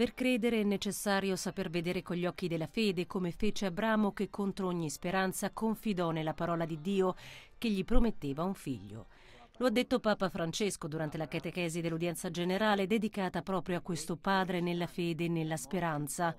Per credere è necessario saper vedere con gli occhi della fede come fece Abramo che contro ogni speranza confidò nella parola di Dio che gli prometteva un figlio. Lo ha detto Papa Francesco durante la catechesi dell'udienza generale dedicata proprio a questo padre nella fede e nella speranza.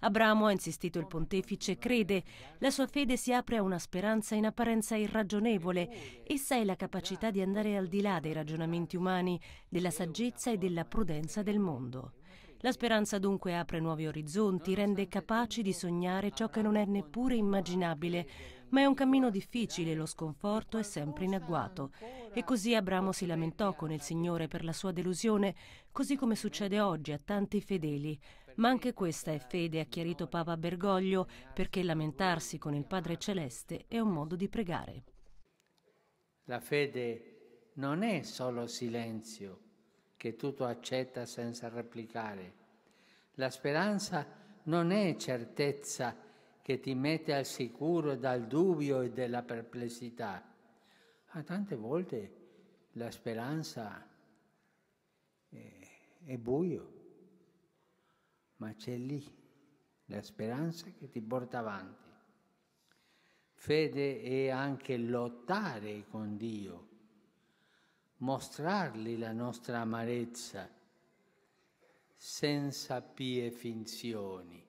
Abramo, ha insistito il pontefice, crede, la sua fede si apre a una speranza in apparenza irragionevole, essa è la capacità di andare al di là dei ragionamenti umani, della saggezza e della prudenza del mondo. La speranza dunque apre nuovi orizzonti, rende capaci di sognare ciò che non è neppure immaginabile, ma è un cammino difficile, lo sconforto è sempre in agguato. E così Abramo si lamentò con il Signore per la sua delusione, così come succede oggi a tanti fedeli. Ma anche questa è fede, ha chiarito Papa Bergoglio, perché lamentarsi con il Padre Celeste è un modo di pregare. La fede non è solo silenzio che tutto accetta senza replicare. La speranza non è certezza che ti mette al sicuro dal dubbio e dalla perplessità, ma tante volte la speranza è, eh, è buio, ma c'è lì la speranza che ti porta avanti. Fede è anche lottare con Dio mostrargli la nostra amarezza senza pie finzioni.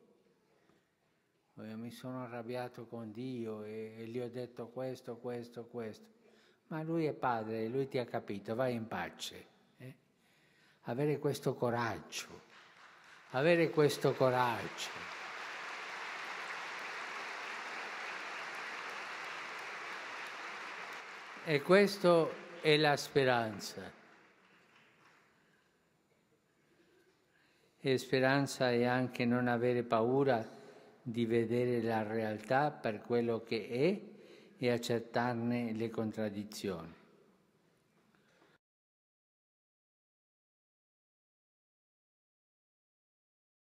Io mi sono arrabbiato con Dio e, e gli ho detto questo, questo, questo. Ma lui è padre, lui ti ha capito, vai in pace. Eh? Avere questo coraggio, avere questo coraggio. E questo e la speranza. E speranza è anche non avere paura di vedere la realtà per quello che è e accettarne le contraddizioni.